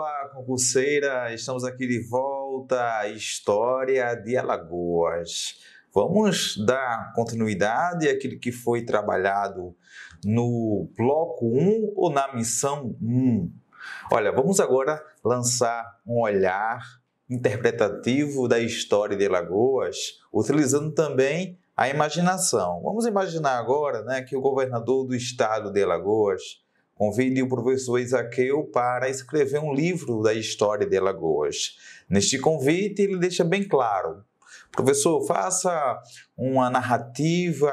Olá, concurseira! Estamos aqui de volta à História de Alagoas. Vamos dar continuidade àquilo que foi trabalhado no bloco 1 ou na missão 1. Olha, vamos agora lançar um olhar interpretativo da história de Alagoas, utilizando também a imaginação. Vamos imaginar agora né, que o governador do estado de Alagoas convide o professor Isaqueu para escrever um livro da história de Alagoas. Neste convite, ele deixa bem claro: professor, faça uma narrativa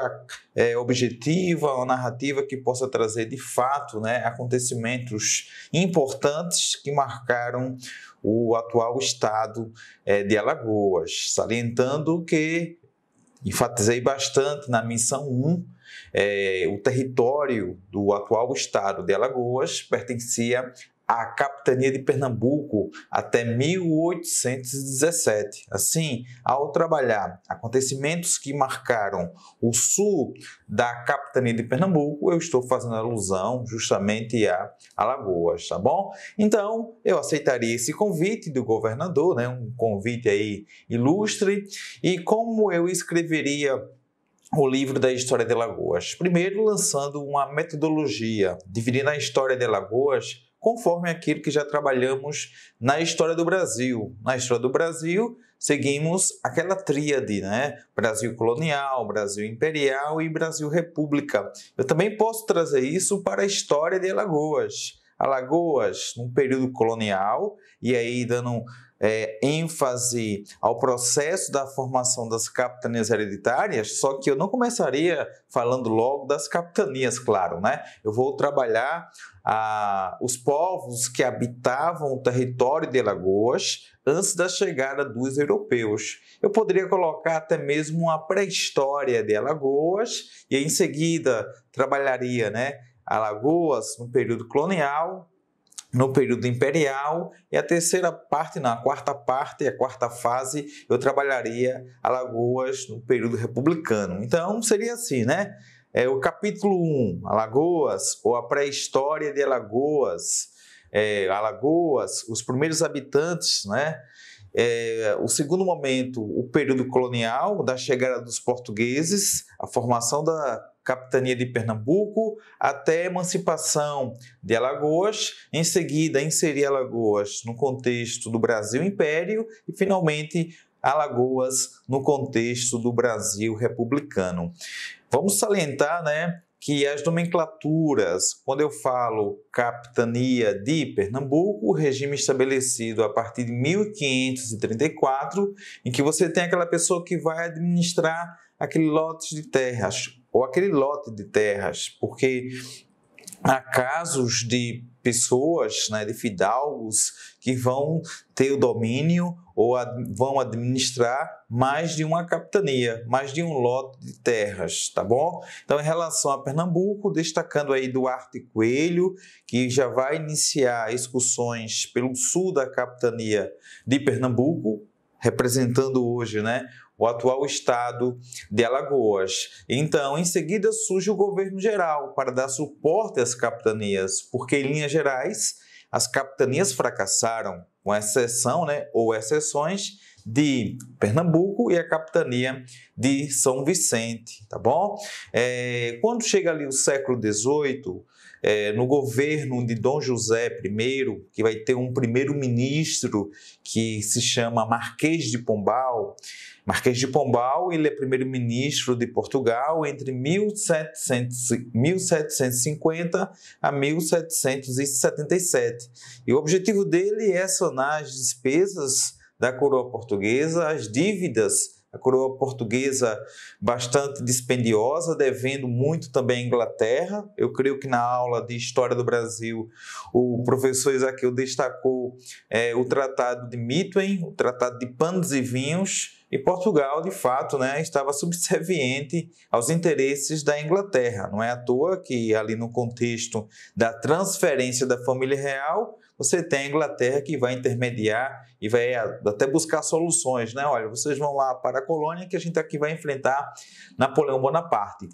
é, objetiva, uma narrativa que possa trazer de fato né, acontecimentos importantes que marcaram o atual estado é, de Alagoas, salientando que enfatizei bastante na missão 1 é, o território do atual estado de Alagoas pertencia à capitania de Pernambuco até 1817. Assim, ao trabalhar acontecimentos que marcaram o sul da capitania de Pernambuco, eu estou fazendo alusão justamente a Alagoas, tá bom? Então, eu aceitaria esse convite do governador, né? Um convite aí ilustre. E como eu escreveria o livro da história de Lagoas. Primeiro, lançando uma metodologia, dividindo a história de Lagoas conforme aquilo que já trabalhamos na história do Brasil. Na história do Brasil, seguimos aquela tríade, né? Brasil colonial, Brasil imperial e Brasil república. Eu também posso trazer isso para a história de Alagoas. Alagoas, num período colonial, e aí dando é, ênfase ao processo da formação das capitanias hereditárias, só que eu não começaria falando logo das capitanias, claro, né? Eu vou trabalhar ah, os povos que habitavam o território de Alagoas antes da chegada dos europeus. Eu poderia colocar até mesmo uma pré-história de Alagoas e em seguida trabalharia, né? Alagoas no período colonial, no período imperial e a terceira parte, na quarta parte, a quarta fase, eu trabalharia Alagoas no período republicano. Então seria assim, né? É, o capítulo 1, Alagoas, ou a pré-história de Alagoas, é, Alagoas, os primeiros habitantes, né? É, o segundo momento, o período colonial, da chegada dos portugueses, a formação da capitania de Pernambuco, até a emancipação de Alagoas, em seguida inserir Alagoas no contexto do Brasil Império e finalmente Alagoas no contexto do Brasil republicano. Vamos salientar, né, que as nomenclaturas, quando eu falo capitania de Pernambuco, o regime estabelecido a partir de 1534, em que você tem aquela pessoa que vai administrar aquele lote de terras, ou aquele lote de terras, porque há casos de pessoas, né, de fidalgos, que vão ter o domínio ou ad, vão administrar mais de uma capitania, mais de um lote de terras, tá bom? Então, em relação a Pernambuco, destacando aí Duarte Coelho, que já vai iniciar excursões pelo sul da capitania de Pernambuco, representando hoje, né, o atual estado de Alagoas. Então, em seguida, surge o governo geral para dar suporte às capitanias, porque, em linhas gerais, as capitanias fracassaram, com exceção né, ou exceções de Pernambuco e a capitania de São Vicente, tá bom? É, quando chega ali o século XVIII, é, no governo de Dom José I, que vai ter um primeiro-ministro que se chama Marquês de Pombal, Marquês de Pombal, ele é primeiro-ministro de Portugal entre 1700, 1750 a 1777. E o objetivo dele é sanar as despesas da coroa portuguesa, as dívidas a coroa portuguesa bastante dispendiosa, devendo muito também à Inglaterra. Eu creio que na aula de História do Brasil, o professor Isaqueu destacou é, o Tratado de Mitwen, o Tratado de Panos e Vinhos, e Portugal, de fato, né, estava subserviente aos interesses da Inglaterra. Não é à toa que, ali no contexto da transferência da família real, você tem a Inglaterra que vai intermediar e vai até buscar soluções, né? Olha, vocês vão lá para a colônia que a gente aqui vai enfrentar Napoleão Bonaparte.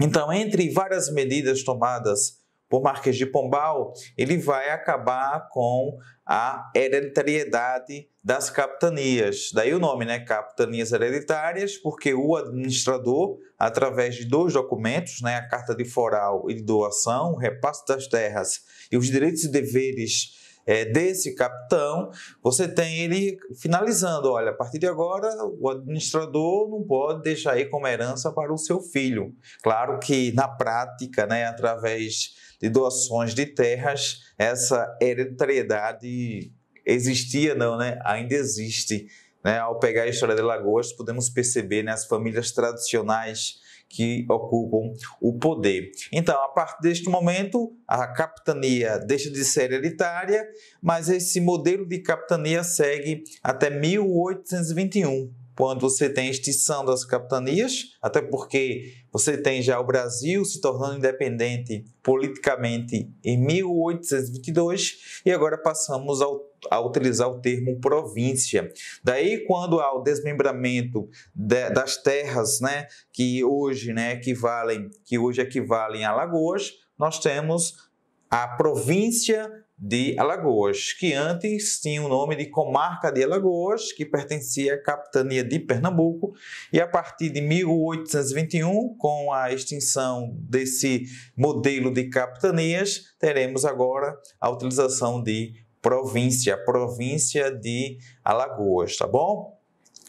Então, entre várias medidas tomadas por Marquês de Pombal, ele vai acabar com a hereditariedade das capitanias. Daí o nome, né? Capitanias hereditárias, porque o administrador, através de dois documentos, né? a carta de foral e de doação, o das terras e os direitos e deveres é, desse capitão, você tem ele finalizando: olha, a partir de agora, o administrador não pode deixar aí como herança para o seu filho. Claro que na prática, né, através de doações de terras, essa hereditariedade existia, não, né? Ainda existe. Né? Ao pegar a história de Lagoas, podemos perceber né, as famílias tradicionais que ocupam o poder. Então, a partir deste momento, a capitania deixa de ser hereditária, mas esse modelo de capitania segue até 1821 quando você tem a extinção das capitanias, até porque você tem já o Brasil se tornando independente politicamente em 1822 e agora passamos ao, a utilizar o termo província. Daí, quando há o desmembramento de, das terras, né, que hoje, né, equivalem, que hoje equivalem a lagoas, nós temos a província de Alagoas, que antes tinha o nome de Comarca de Alagoas, que pertencia à capitania de Pernambuco, e a partir de 1821, com a extinção desse modelo de capitanias, teremos agora a utilização de província, província de Alagoas, tá bom?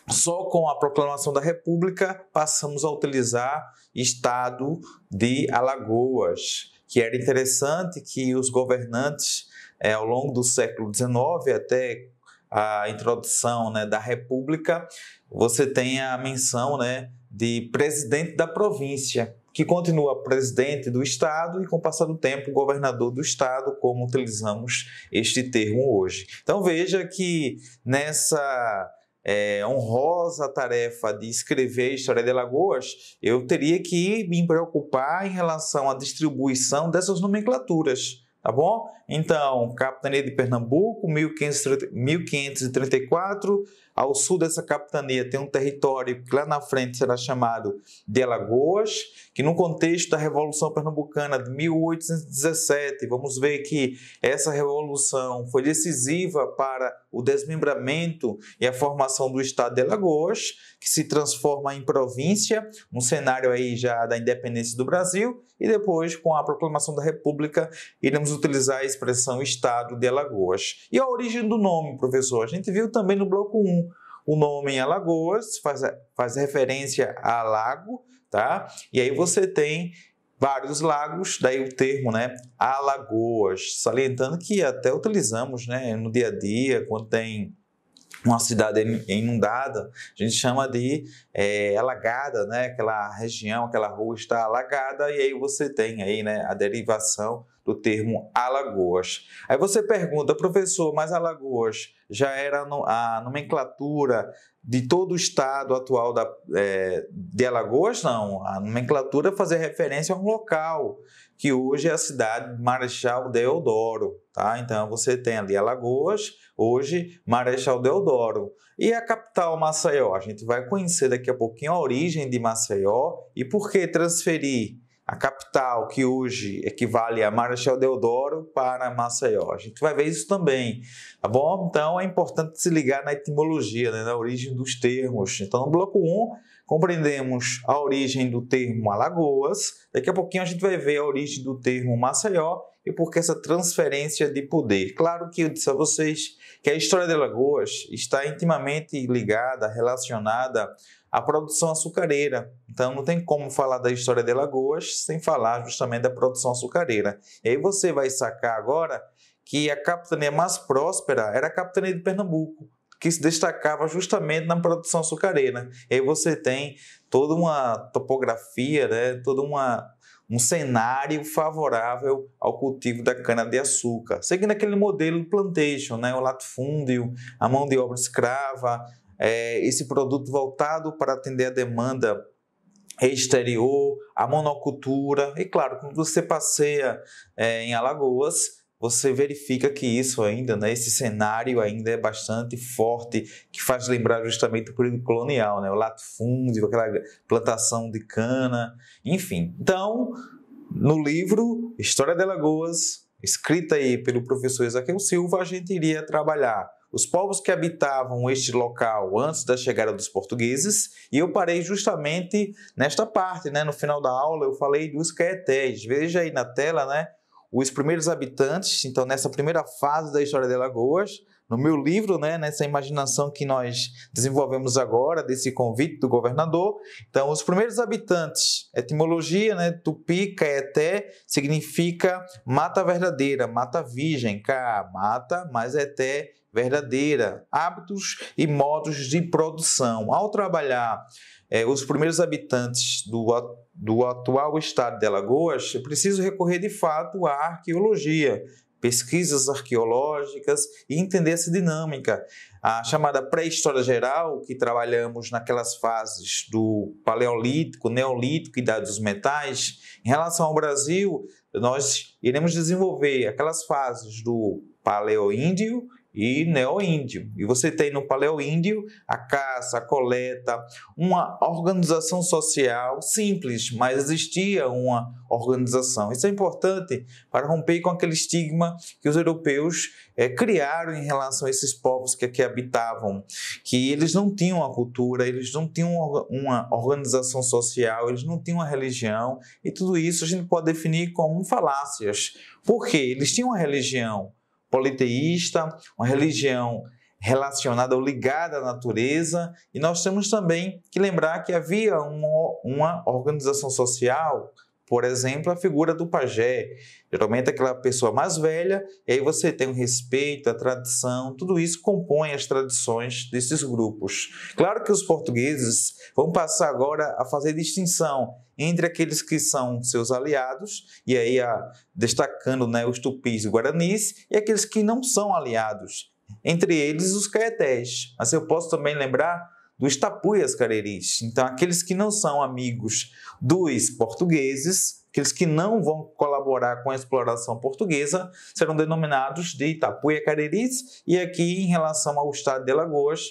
Só com a proclamação da República passamos a utilizar estado de Alagoas, que era interessante que os governantes é, ao longo do século XIX até a introdução né, da República, você tem a menção né, de presidente da província, que continua presidente do Estado e, com o passar do tempo, governador do Estado, como utilizamos este termo hoje. Então veja que nessa é, honrosa tarefa de escrever a história de Alagoas, eu teria que me preocupar em relação à distribuição dessas nomenclaturas tá bom? Então, capitania de Pernambuco, 1534. Ao sul dessa capitania tem um território que lá na frente será chamado de Alagoas, que no contexto da Revolução Pernambucana de 1817, vamos ver que essa revolução foi decisiva para o desmembramento e a formação do Estado de Alagoas, que se transforma em província, um cenário aí já da independência do Brasil, e depois, com a proclamação da República, iremos utilizar a expressão Estado de Alagoas. E a origem do nome, professor? A gente viu também no bloco 1. O nome Alagoas faz, faz referência a lago, tá? E aí você tem vários lagos, daí o termo, né, alagoas, salientando que até utilizamos, né, no dia a dia, quando tem uma cidade inundada, a gente chama de é, alagada, né? Aquela região, aquela rua está alagada e aí você tem aí, né, a derivação do termo Alagoas. Aí você pergunta, professor, mas Alagoas já era a nomenclatura de todo o estado atual da, é, de Alagoas? Não, a nomenclatura fazia referência a um local que hoje é a cidade Marechal Deodoro, tá? Então você tem ali Alagoas, hoje Marechal Deodoro. E a capital Maceió, a gente vai conhecer daqui a pouquinho a origem de Maceió e por que transferir a capital que hoje equivale a Marechal Deodoro para Maceió. A gente vai ver isso também, tá bom? Então é importante se ligar na etimologia, né? na origem dos termos. Então no bloco 1, um, compreendemos a origem do termo Alagoas, daqui a pouquinho a gente vai ver a origem do termo Maceió e por que essa transferência de poder. Claro que eu disse a vocês que a história de Alagoas está intimamente ligada, relacionada à produção açucareira. Então não tem como falar da história de Alagoas sem falar justamente da produção açucareira. E aí você vai sacar agora que a capitania mais próspera era a capitania de Pernambuco que se destacava justamente na produção açucareira. E aí você tem toda uma topografia, né, todo um cenário favorável ao cultivo da cana-de-açúcar, seguindo aquele modelo plantation, né, o latifúndio, a mão de obra escrava, é, esse produto voltado para atender a demanda exterior, a monocultura, e claro, quando você passeia é, em Alagoas, você verifica que isso ainda, né, esse cenário ainda é bastante forte, que faz lembrar justamente o período colonial, né, o latifúndio, aquela plantação de cana, enfim. Então, no livro História de Lagoas, escrita aí pelo professor Ezequiel Silva, a gente iria trabalhar os povos que habitavam este local antes da chegada dos portugueses, e eu parei justamente nesta parte, né? No final da aula eu falei dos caetés. Veja aí na tela, né? os primeiros habitantes, então nessa primeira fase da história de Alagoas, no meu livro, né, nessa imaginação que nós desenvolvemos agora, desse convite do governador. Então, os primeiros habitantes, etimologia, né, tupi, caeté, significa mata verdadeira, mata virgem, cá, mata, mas eté, é verdadeira, hábitos e modos de produção. Ao trabalhar eh, os primeiros habitantes do, do atual estado de Alagoas, eu é preciso recorrer de fato à arqueologia, pesquisas arqueológicas e entender essa dinâmica. A chamada pré-história geral, que trabalhamos naquelas fases do Paleolítico, Neolítico, Idade dos Metais, em relação ao Brasil, nós iremos desenvolver aquelas fases do Paleoíndio e neo-índio. E você tem no paleo-índio a caça, a coleta, uma organização social simples, mas existia uma organização. Isso é importante para romper com aquele estigma que os europeus é, criaram em relação a esses povos que aqui habitavam, que eles não tinham a cultura, eles não tinham uma organização social, eles não tinham uma religião, e tudo isso a gente pode definir como falácias, porque eles tinham uma religião, politeísta, uma religião relacionada ou ligada à natureza, e nós temos também que lembrar que havia uma, organização social por exemplo, a figura do pajé, geralmente aquela pessoa mais velha, e aí você tem o respeito, a tradição, tudo isso compõe as tradições desses grupos. Claro que os portugueses vão passar agora a fazer distinção entre aqueles que são seus aliados, e aí a, destacando né, os tupis e guaranis, e aqueles que não são aliados, entre eles os caetés. Mas eu posso também lembrar dos tapuias careris. Então, aqueles que não são amigos dos portugueses, aqueles que não vão colaborar com a exploração portuguesa, serão denominados de tapuia careris. E aqui, em relação ao estado de Alagoas,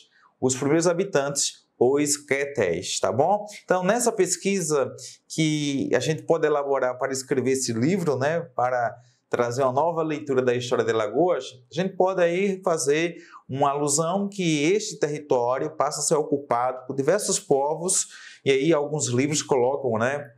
os primeiros habitantes, os quetés, tá bom? Então, nessa pesquisa que a gente pode elaborar para escrever esse livro, né, para trazer uma nova leitura da história de Lagoas, a gente pode aí fazer uma alusão que este território passa a ser ocupado por diversos povos, e aí alguns livros colocam, né?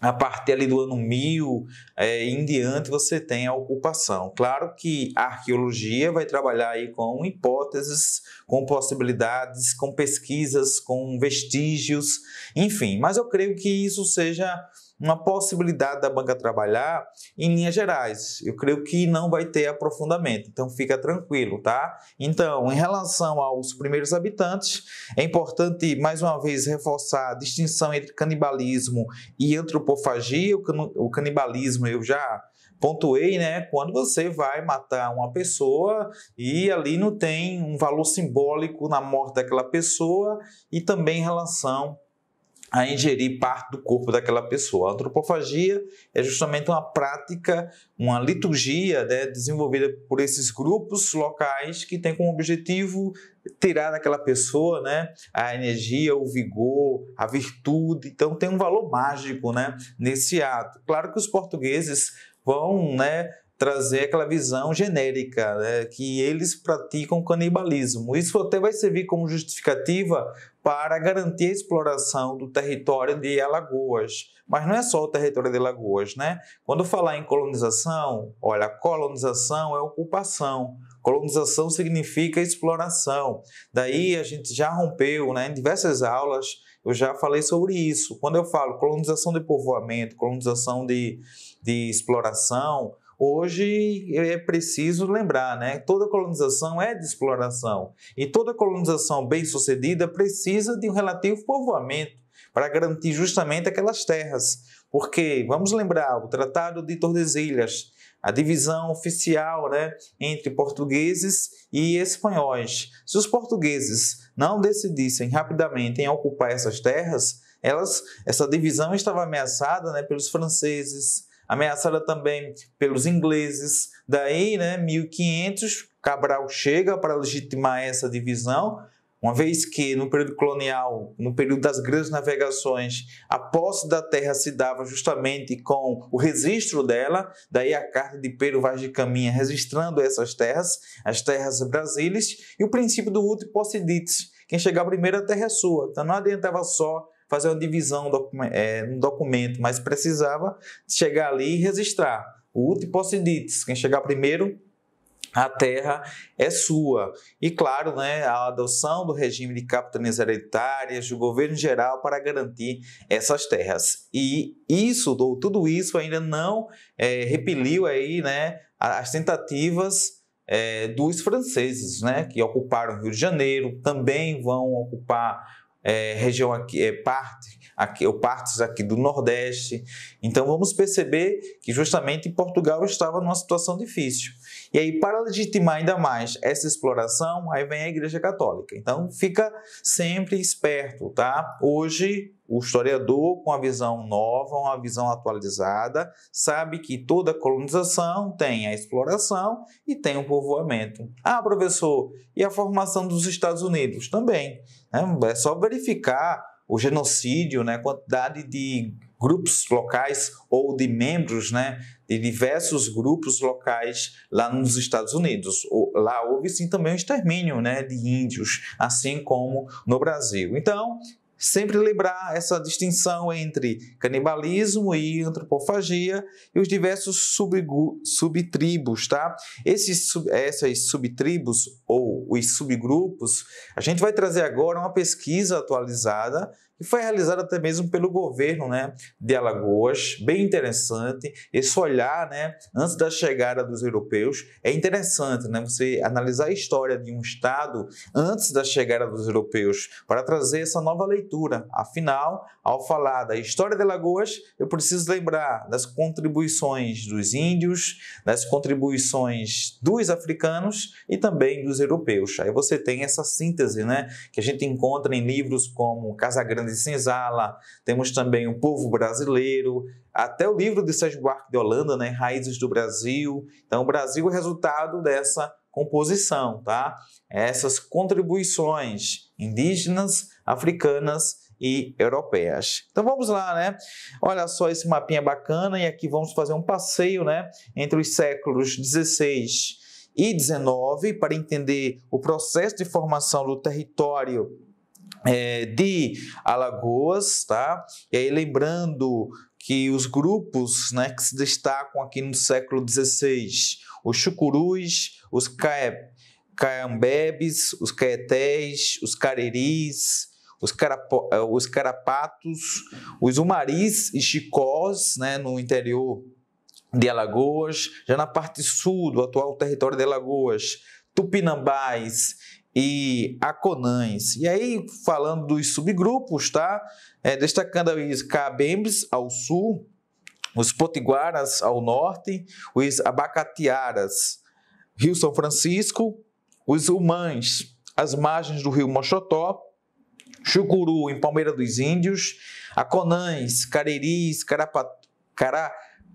A partir ali do ano 1000 é, em diante você tem a ocupação. Claro que a arqueologia vai trabalhar aí com hipóteses, com possibilidades, com pesquisas, com vestígios, enfim. Mas eu creio que isso seja uma possibilidade da banca trabalhar em linhas gerais. Eu creio que não vai ter aprofundamento, então fica tranquilo, tá? Então, em relação aos primeiros habitantes, é importante mais uma vez reforçar a distinção entre canibalismo e antropofagia. O canibalismo eu já pontuei, né? Quando você vai matar uma pessoa e ali não tem um valor simbólico na morte daquela pessoa e também em relação a ingerir parte do corpo daquela pessoa. A antropofagia é justamente uma prática, uma liturgia né, desenvolvida por esses grupos locais que tem como objetivo tirar daquela pessoa né, a energia, o vigor, a virtude. Então tem um valor mágico né, nesse ato. Claro que os portugueses vão né, trazer aquela visão genérica, né, que eles praticam canibalismo. Isso até vai servir como justificativa para garantir a exploração do território de Alagoas. Mas não é só o território de Alagoas, né? Quando falar em colonização, olha, colonização é ocupação. Colonização significa exploração. Daí a gente já rompeu, né, em diversas aulas, eu já falei sobre isso. Quando eu falo colonização de povoamento, colonização de, de exploração, Hoje é preciso lembrar, né? Toda colonização é de exploração e toda colonização bem-sucedida precisa de um relativo povoamento para garantir justamente aquelas terras. Porque vamos lembrar o Tratado de Tordesilhas, a divisão oficial né, entre portugueses e espanhóis. Se os portugueses não decidissem rapidamente em ocupar essas terras, elas, essa divisão estava ameaçada né, pelos franceses, ameaçada também pelos ingleses. Daí, né, 1500, Cabral chega para legitimar essa divisão, uma vez que no período colonial, no período das grandes navegações, a posse da terra se dava justamente com o registro dela, daí a carta de Pedro Vaz de Caminha registrando essas terras, as terras brasileiras, e o princípio do ut possidites, quem chegar primeiro a terra é sua. Então não adiantava só fazer uma divisão é, um documento, mas precisava chegar ali e registrar. O Utiposidites, quem chegar primeiro a terra é sua. E claro, né, a adoção do regime de capitanias hereditárias do governo geral para garantir essas terras. E isso, ou tudo isso ainda não é, repeliu aí, né, as tentativas é, dos franceses, né, que ocuparam o Rio de Janeiro, também vão ocupar é, região aqui, é, parte, aqui, ou partes aqui do Nordeste. Então vamos perceber que justamente Portugal estava numa situação difícil. E aí, para legitimar ainda mais essa exploração, aí vem a Igreja Católica. Então, fica sempre esperto, tá? Hoje, o historiador, com a visão nova, uma visão atualizada, sabe que toda colonização tem a exploração e tem o povoamento. Ah, professor, e a formação dos Estados Unidos? Também. Né? É só verificar o genocídio, né? a quantidade de grupos locais ou de membros né, de diversos grupos locais lá nos Estados Unidos. Lá houve sim também o extermínio né, de índios, assim como no Brasil. Então, sempre lembrar essa distinção entre canibalismo e antropofagia e os diversos subtribos, tá? Esses, essas subtribos ou os subgrupos, a gente vai trazer agora uma pesquisa atualizada e foi realizada até mesmo pelo governo né, de Alagoas, bem interessante. Esse olhar, né, antes da chegada dos europeus, é interessante né, você analisar a história de um Estado antes da chegada dos europeus para trazer essa nova leitura. Afinal, ao falar da história de Alagoas, eu preciso lembrar das contribuições dos índios, das contribuições dos africanos e também dos europeus. Aí você tem essa síntese né, que a gente encontra em livros como Casa Grande de Senzala, temos também O Povo Brasileiro, até o livro de Sérgio Buarque de Holanda, né, Raízes do Brasil. Então, o Brasil é resultado dessa composição, tá? Essas contribuições indígenas, africanas e europeias. Então vamos lá, né? Olha só esse mapinha bacana e aqui vamos fazer um passeio, né, entre os séculos 16 e 19 para entender o processo de formação do território é, de Alagoas, tá? E aí lembrando que os grupos né, que se destacam aqui no século XVI, os chucurus, os caep, caiambebes, os caetés, os careris, os, carapo, é, os carapatos, os umaris e chicós né, no interior de Alagoas, já na parte sul do atual território de Alagoas, tupinambás e aconães E aí, falando dos subgrupos, tá? É, destacando os Cabembes ao sul, os Potiguaras ao norte, os Abacatiaras, Rio São Francisco, os Humãs, as margens do Rio Mochotó, Chucuru, em Palmeira dos Índios, aconães Careris, Carapa,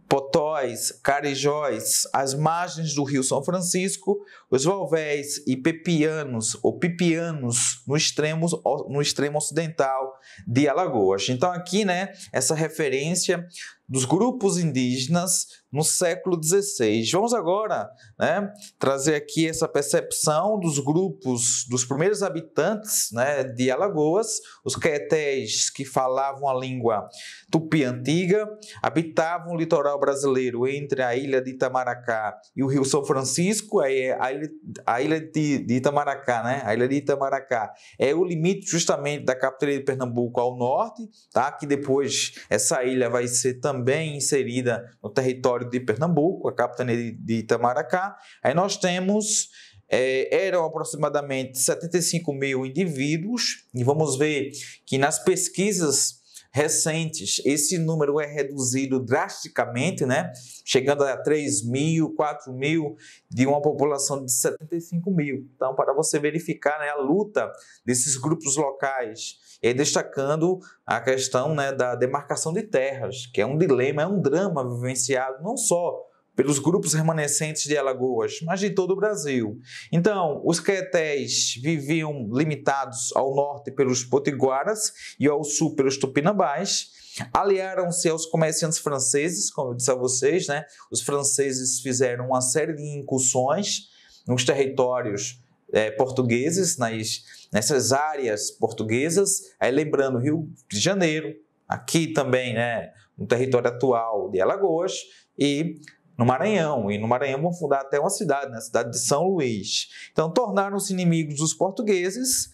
Potóis, Carejóis, as margens do Rio São Francisco, os Valvéis e Pepianos, ou Pipianos, no extremo, no extremo ocidental de Alagoas. Então, aqui, né, essa referência dos grupos indígenas no século XVI. Vamos agora né, trazer aqui essa percepção dos grupos, dos primeiros habitantes né, de Alagoas, os quetés que falavam a língua tupi antiga, habitavam o litoral brasileiro entre a ilha de Itamaracá e o rio São Francisco, é a ilha, a ilha de, de Itamaracá, né? A ilha de Itamaracá é o limite justamente da capital de Pernambuco ao norte, tá? Que depois essa ilha vai ser também também inserida no território de Pernambuco, a capitania de Itamaracá. Aí nós temos é, eram aproximadamente 75 mil indivíduos, e vamos ver que nas pesquisas recentes. Esse número é reduzido drasticamente, né? chegando a 3 mil, 4 mil, de uma população de 75 mil. Então, para você verificar né, a luta desses grupos locais, e é destacando a questão né, da demarcação de terras, que é um dilema, é um drama vivenciado não só pelos grupos remanescentes de Alagoas, mas de todo o Brasil. Então, os quetés viviam limitados ao norte pelos potiguaras e ao sul pelos tupinambás. Aliaram-se aos comerciantes franceses, como eu disse a vocês, né? Os franceses fizeram uma série de incursões nos territórios é, portugueses, nas, nessas áreas portuguesas. Aí, lembrando, Rio de Janeiro, aqui também, né? No território atual de Alagoas e no Maranhão, e no Maranhão vão fundar até uma cidade, na cidade de São Luís. Então, tornaram-se inimigos dos portugueses,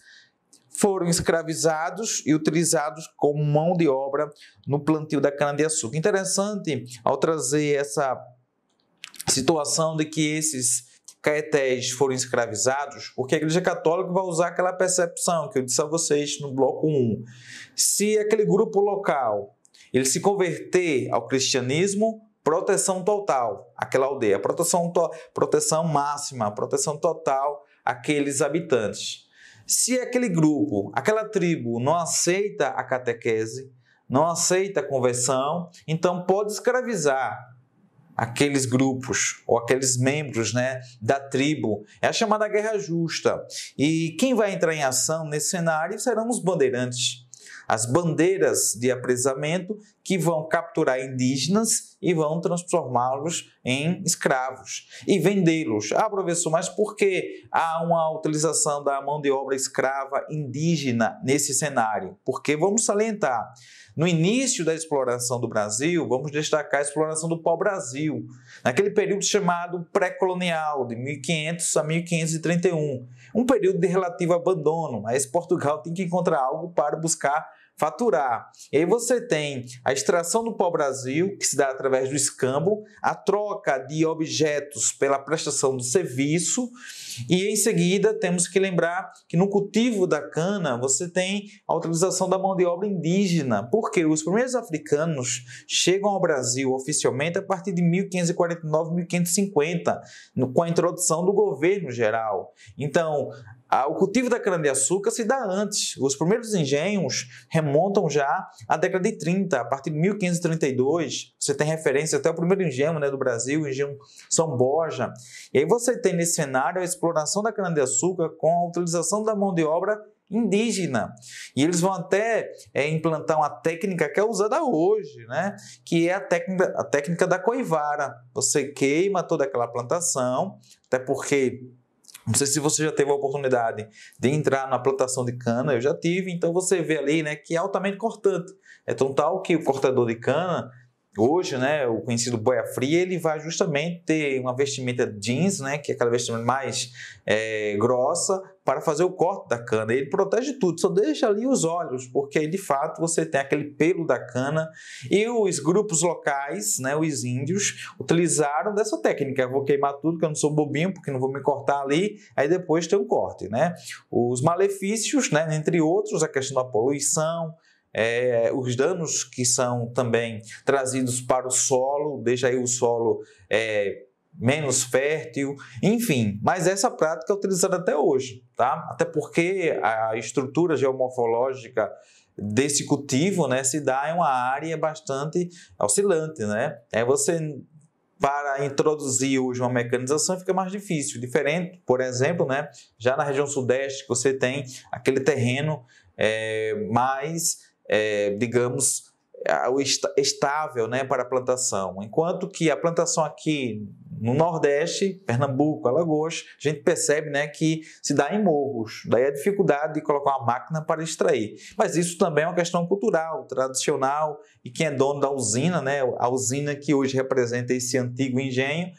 foram escravizados e utilizados como mão de obra no plantio da cana-de-açúcar. Interessante ao trazer essa situação de que esses caetés foram escravizados, porque a Igreja Católica vai usar aquela percepção que eu disse a vocês no bloco 1. Se aquele grupo local ele se converter ao cristianismo, proteção total àquela aldeia, proteção, proteção máxima, proteção total àqueles habitantes. Se aquele grupo, aquela tribo não aceita a catequese, não aceita a conversão, então pode escravizar aqueles grupos ou aqueles membros né, da tribo. É a chamada guerra justa. E quem vai entrar em ação nesse cenário serão os bandeirantes as bandeiras de apresamento que vão capturar indígenas e vão transformá-los em escravos e vendê-los. Ah, professor, mas por que há uma utilização da mão de obra escrava indígena nesse cenário? Porque vamos salientar, no início da exploração do Brasil, vamos destacar a exploração do pau-brasil, naquele período chamado pré-colonial, de 1500 a 1531, um período de relativo abandono, mas Portugal tem que encontrar algo para buscar faturar. E aí você tem a extração do pau-brasil, que se dá através do escambo, a troca de objetos pela prestação do serviço, e em seguida temos que lembrar que no cultivo da cana você tem a utilização da mão de obra indígena, porque os primeiros africanos chegam ao Brasil oficialmente a partir de 1549, 1550, com a introdução do governo geral. Então, o cultivo da cana-de-açúcar se dá antes. Os primeiros engenhos remontam já à década de 30, a partir de 1532. Você tem referência até o primeiro engenho né, do Brasil, o engenho São Borja. E aí você tem nesse cenário a exploração da cana-de-açúcar com a utilização da mão de obra indígena. E eles vão até é, implantar uma técnica que é usada hoje, né? que é a técnica, a técnica da coivara. Você queima toda aquela plantação, até porque não sei se você já teve a oportunidade de entrar na plantação de cana, eu já tive, então você vê ali né, que é altamente cortante. É tão tal que o cortador de cana Hoje, né, o conhecido boia fria, ele vai justamente ter uma vestimenta jeans, né, que é aquela vestimenta mais é, grossa, para fazer o corte da cana. Ele protege tudo, só deixa ali os olhos, porque aí, de fato você tem aquele pelo da cana. E os grupos locais, né, os índios, utilizaram dessa técnica. Eu vou queimar tudo, que eu não sou bobinho, porque não vou me cortar ali, aí depois tem um corte. Né? Os malefícios, né, entre outros, a questão da poluição, é, os danos que são também trazidos para o solo, deixa aí o solo é, menos fértil, enfim. Mas essa prática é utilizada até hoje, tá? Até porque a estrutura geomorfológica desse cultivo, né, se dá em uma área bastante oscilante, né? É você para introduzir hoje uma mecanização fica mais difícil. Diferente, por exemplo, né, já na região sudeste você tem aquele terreno é, mais é, digamos, estável né, para a plantação. Enquanto que a plantação aqui no Nordeste, Pernambuco, Alagoas, a gente percebe né, que se dá em morros. Daí a dificuldade de colocar uma máquina para extrair. Mas isso também é uma questão cultural, tradicional, e quem é dono da usina, né, a usina que hoje representa esse antigo engenho,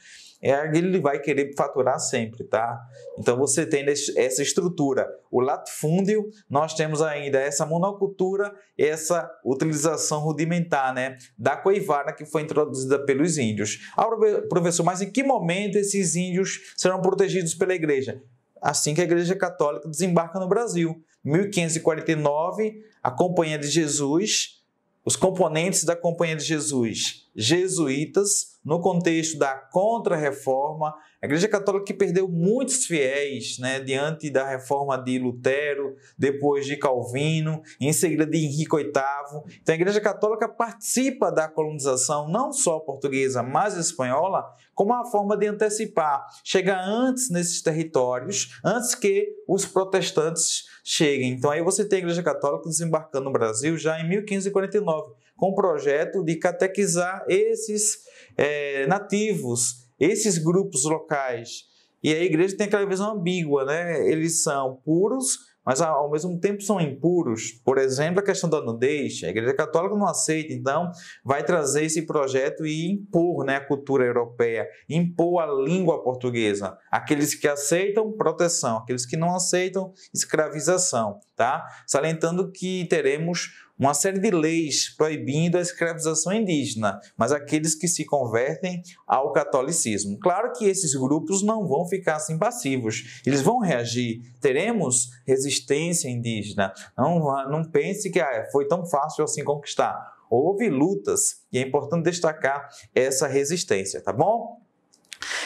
é ele vai querer faturar sempre, tá? Então você tem essa estrutura. O latifúndio, nós temos ainda essa monocultura, essa utilização rudimentar, né, da coivara que foi introduzida pelos índios. Agora, professor, mas em que momento esses índios serão protegidos pela igreja? Assim que a igreja católica desembarca no Brasil, 1549, a Companhia de Jesus os componentes da Companhia de Jesus, jesuítas, no contexto da Contra-Reforma a Igreja Católica que perdeu muitos fiéis né, diante da reforma de Lutero, depois de Calvino, em seguida de Henrique VIII. Então a Igreja Católica participa da colonização não só portuguesa, mas espanhola, como uma forma de antecipar, chegar antes nesses territórios, antes que os protestantes cheguem. Então aí você tem a Igreja Católica desembarcando no Brasil já em 1549, com o projeto de catequizar esses é, nativos esses grupos locais. E a igreja tem aquela visão ambígua, né? Eles são puros, mas ao mesmo tempo são impuros. Por exemplo, a questão da nudez, a Igreja Católica não aceita, então vai trazer esse projeto e impor né, a cultura europeia, impor a língua portuguesa. Aqueles que aceitam, proteção, aqueles que não aceitam, escravização. Tá? Salientando que teremos uma série de leis proibindo a escravização indígena, mas aqueles que se convertem ao catolicismo. Claro que esses grupos não vão ficar assim passivos, eles vão reagir. Teremos resistência indígena. Não, não pense que ah, foi tão fácil assim conquistar. Houve lutas e é importante destacar essa resistência, tá bom?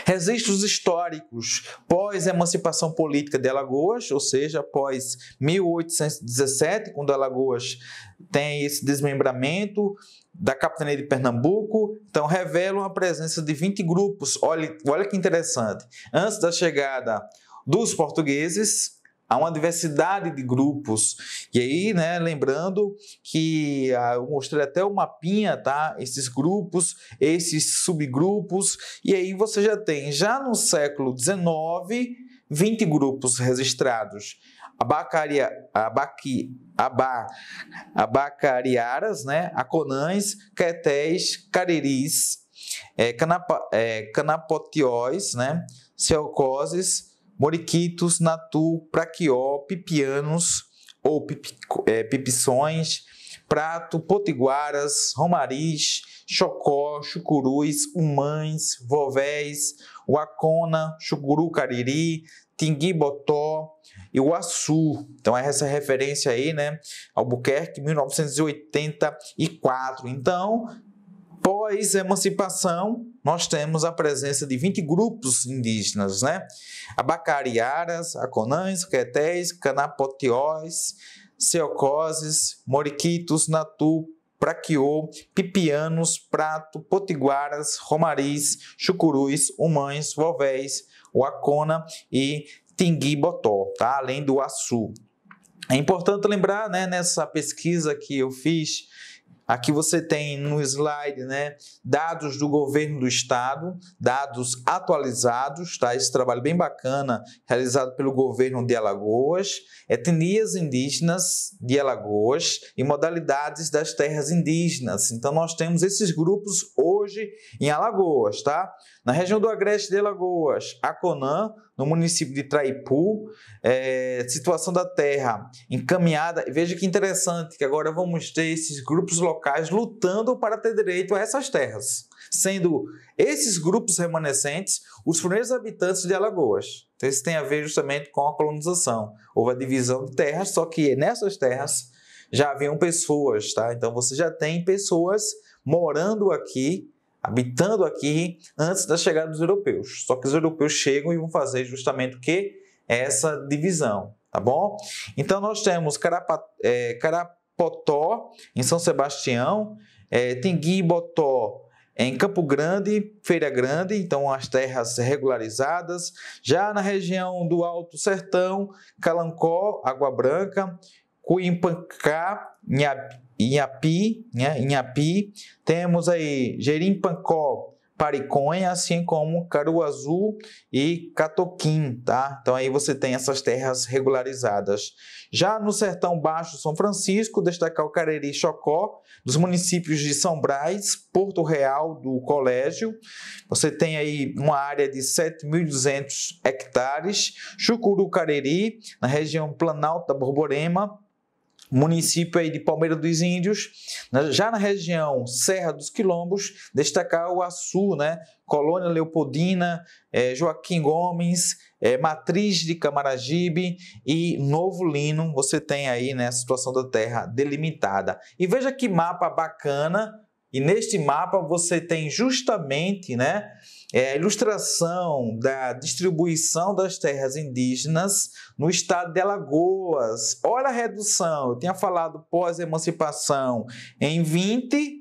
Registros históricos pós-emancipação política de Alagoas, ou seja, após 1817, quando Alagoas tem esse desmembramento da capitania de Pernambuco, então revelam a presença de 20 grupos. Olha, olha que interessante. Antes da chegada dos portugueses, Há uma diversidade de grupos. E aí, né, lembrando que ah, eu mostrei até o mapinha, tá? Esses grupos, esses subgrupos. E aí você já tem, já no século XIX, 20 grupos registrados. Abacaria, abaqui, abacariaras, né? aconãs, quetés, careris, é, canapa, é, canapotióis, né? celcoses moriquitos, natu, praquió, pipianos ou pipi, é, pipições, prato, potiguaras, romaris, chocó, chucurus, umães, vovéis, uacona, chucuru cariri, tinguibotó, uaçu. Então é essa referência aí, né? Albuquerque, 1984. Então, Pós-emancipação, nós temos a presença de 20 grupos indígenas, né? Abacariaras, Aconães, Quetés, Canapotióis, Seocoses, Moriquitos, Natu, Praquiô, Pipianos, Prato, Potiguaras, Romaris, Chucurus, Humães, Vovéis, Wacona e Tinguibotó, tá? além do Açu. É importante lembrar, né, nessa pesquisa que eu fiz Aqui você tem no slide, né, dados do governo do estado, dados atualizados, tá? Esse trabalho bem bacana realizado pelo governo de Alagoas, etnias indígenas de Alagoas e modalidades das terras indígenas. Então nós temos esses grupos hoje em Alagoas, tá? Na região do Agreste de Alagoas, a CONAN no município de Traipu, é, situação da terra encaminhada. Veja que interessante que agora vamos ter esses grupos locais lutando para ter direito a essas terras, sendo esses grupos remanescentes os primeiros habitantes de Alagoas. Então, isso tem a ver justamente com a colonização. Houve a divisão de terras, só que nessas terras já haviam pessoas, tá? Então você já tem pessoas morando aqui habitando aqui antes da chegada dos europeus. Só que os europeus chegam e vão fazer justamente o que? Essa divisão, tá bom? Então nós temos Carapa, é, Carapotó em São Sebastião, é, Tingui Botó em Campo Grande, Feira Grande, então as terras regularizadas. Já na região do Alto Sertão, Calancó, Água Branca, Cuimpancá, Nhab Inhapi, né? Inhapi. Temos aí Jerimpancó, Pariconha, assim como Caruazu e Catoquim, tá? Então aí você tem essas terras regularizadas. Já no sertão baixo São Francisco, destacar o Cariri e Chocó, dos municípios de São Brás, Porto Real do Colégio. Você tem aí uma área de 7.200 hectares. Chucuru Cariri, na região Planalto da Borborema, município aí de Palmeira dos Índios, né? já na região Serra dos Quilombos, destacar o Açu, né? Colônia Leopoldina, é, Joaquim Gomes, é, Matriz de Camaragibe e Novo Lino, você tem aí né, a situação da terra delimitada. E veja que mapa bacana e neste mapa você tem justamente né, é, a ilustração da distribuição das terras indígenas no estado de Alagoas. Olha a redução, eu tinha falado pós-emancipação em 20,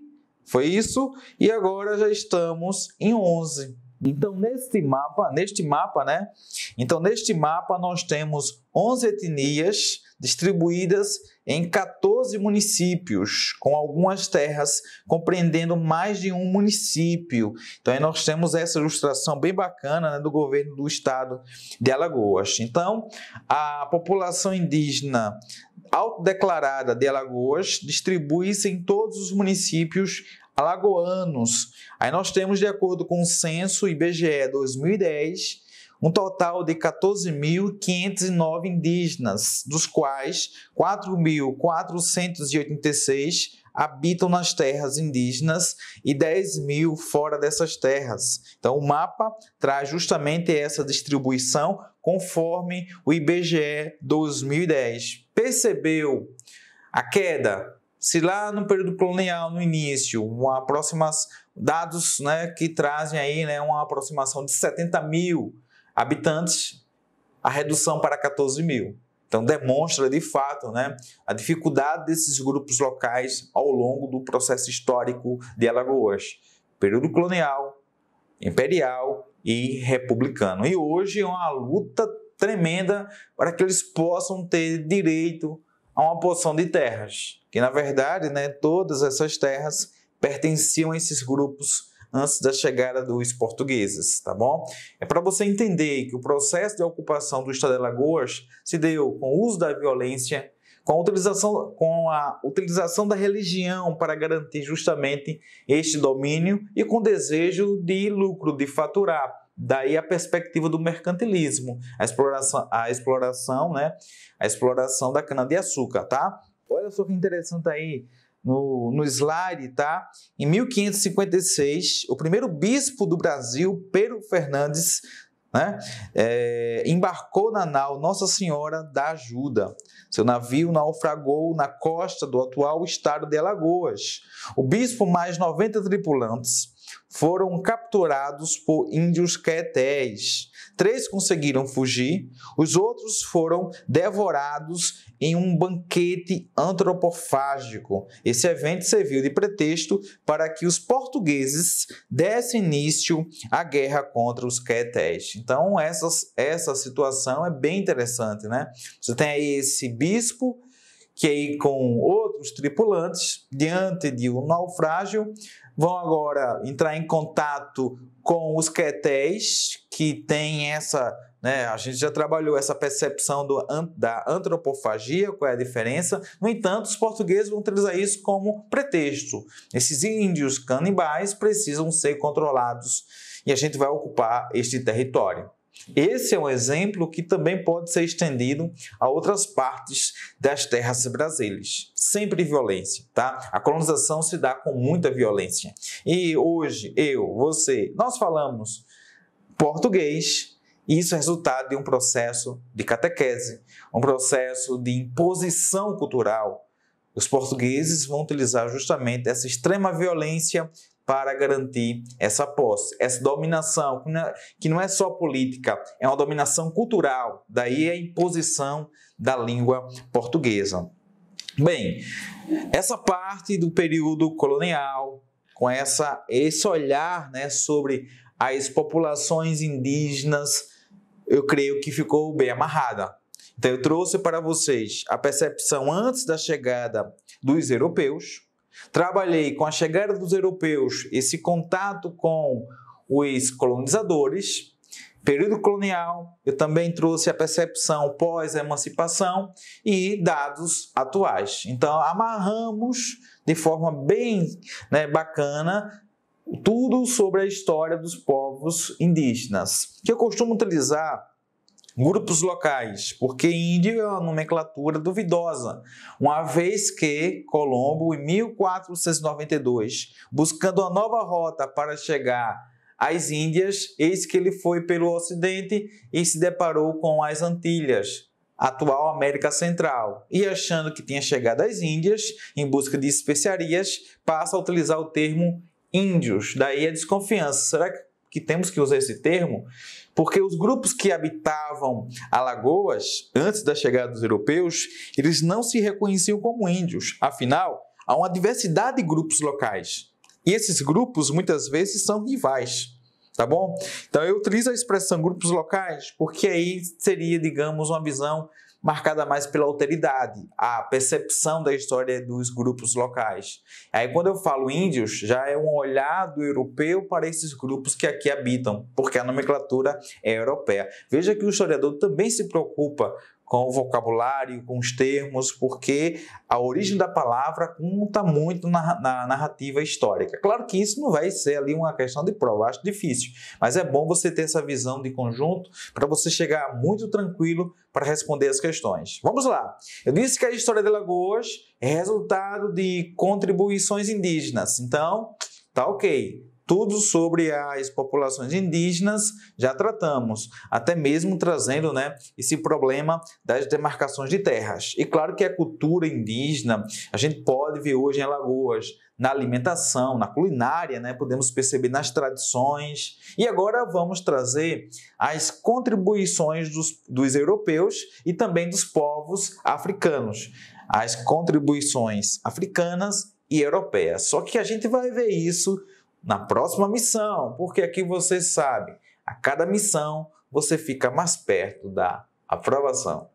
foi isso, e agora já estamos em 11. Então, neste mapa, neste mapa, né? Então, neste mapa nós temos 11 etnias distribuídas em 14 municípios, com algumas terras compreendendo mais de um município. Então, aí nós temos essa ilustração bem bacana né, do governo do estado de Alagoas. Então, a população indígena autodeclarada de Alagoas distribui-se em todos os municípios alagoanos. Aí nós temos, de acordo com o censo IBGE 2010, um total de 14.509 indígenas, dos quais 4.486 habitam nas terras indígenas e 10 mil fora dessas terras. Então, o mapa traz justamente essa distribuição conforme o IBGE 2010. Percebeu a queda? Se lá no período colonial, no início, uma aproximação, dados né, que trazem aí né, uma aproximação de 70 mil habitantes, a redução para 14 mil. Então, demonstra de fato né, a dificuldade desses grupos locais ao longo do processo histórico de Alagoas, período colonial, imperial e republicano. E hoje é uma luta tremenda para que eles possam ter direito a uma porção de terras, que na verdade né, todas essas terras pertenciam a esses grupos antes da chegada dos portugueses, tá bom? É para você entender que o processo de ocupação do estado de Alagoas se deu com o uso da violência, com a utilização, com a utilização da religião para garantir justamente este domínio e com desejo de lucro, de faturar. Daí a perspectiva do mercantilismo, a exploração, a exploração, né? A exploração da cana de açúcar, tá? Olha só que interessante aí no, no slide, tá? Em 1556, o primeiro bispo do Brasil, Pedro Fernandes, né? É, embarcou na nau Nossa Senhora da Ajuda. Seu navio naufragou na costa do atual estado de Alagoas. O bispo mais 90 tripulantes foram capturados por índios quetés. Três conseguiram fugir, os outros foram devorados em um banquete antropofágico. Esse evento serviu de pretexto para que os portugueses dessem início à guerra contra os quetés. Então, essa essa situação é bem interessante, né? Você tem aí esse bispo que aí com outros tripulantes, diante de um naufrágio, vão agora entrar em contato com os QTs, que tem essa. Né, a gente já trabalhou essa percepção do, da antropofagia, qual é a diferença. No entanto, os portugueses vão utilizar isso como pretexto. Esses índios canibais precisam ser controlados e a gente vai ocupar este território. Esse é um exemplo que também pode ser estendido a outras partes das terras brasileiras. Sempre violência, tá? A colonização se dá com muita violência. E hoje, eu, você, nós falamos português, e isso é resultado de um processo de catequese, um processo de imposição cultural. Os portugueses vão utilizar justamente essa extrema violência para garantir essa posse, essa dominação, é, que não é só política, é uma dominação cultural, daí a imposição da língua portuguesa. Bem, essa parte do período colonial, com essa, esse olhar né, sobre as populações indígenas, eu creio que ficou bem amarrada. Então, eu trouxe para vocês a percepção antes da chegada dos europeus, Trabalhei com a chegada dos europeus, esse contato com os colonizadores, período colonial, eu também trouxe a percepção pós-emancipação e dados atuais. Então, amarramos de forma bem né, bacana tudo sobre a história dos povos indígenas, que eu costumo utilizar grupos locais, porque índio é uma nomenclatura duvidosa, uma vez que Colombo, em 1492, buscando uma nova rota para chegar às Índias, eis que ele foi pelo Ocidente e se deparou com as Antilhas, atual América Central, e achando que tinha chegado às Índias em busca de especiarias, passa a utilizar o termo índios. Daí a desconfiança. Será que temos que usar esse termo? porque os grupos que habitavam Alagoas antes da chegada dos europeus, eles não se reconheciam como índios. Afinal, há uma diversidade de grupos locais. E esses grupos muitas vezes são rivais, tá bom? Então eu utilizo a expressão grupos locais porque aí seria, digamos, uma visão marcada mais pela alteridade, a percepção da história dos grupos locais. Aí quando eu falo índios, já é um olhar do europeu para esses grupos que aqui habitam, porque a nomenclatura é europeia. Veja que o historiador também se preocupa com o vocabulário, com os termos, porque a origem da palavra conta muito na, na, narrativa histórica. Claro que isso não vai ser ali uma questão de prova, acho difícil, mas é bom você ter essa visão de conjunto para você chegar muito tranquilo para responder as questões. Vamos lá! Eu disse que a história de Lagoas é resultado de contribuições indígenas, então tá ok. Tudo sobre as populações indígenas já tratamos, até mesmo trazendo né, esse problema das demarcações de terras. E claro que a cultura indígena a gente pode ver hoje em Alagoas, na alimentação, na culinária, né, podemos perceber nas tradições. E agora vamos trazer as contribuições dos, dos europeus e também dos povos africanos. As contribuições africanas e europeias. Só que a gente vai ver isso na próxima missão, porque aqui você sabe, a cada missão você fica mais perto da aprovação.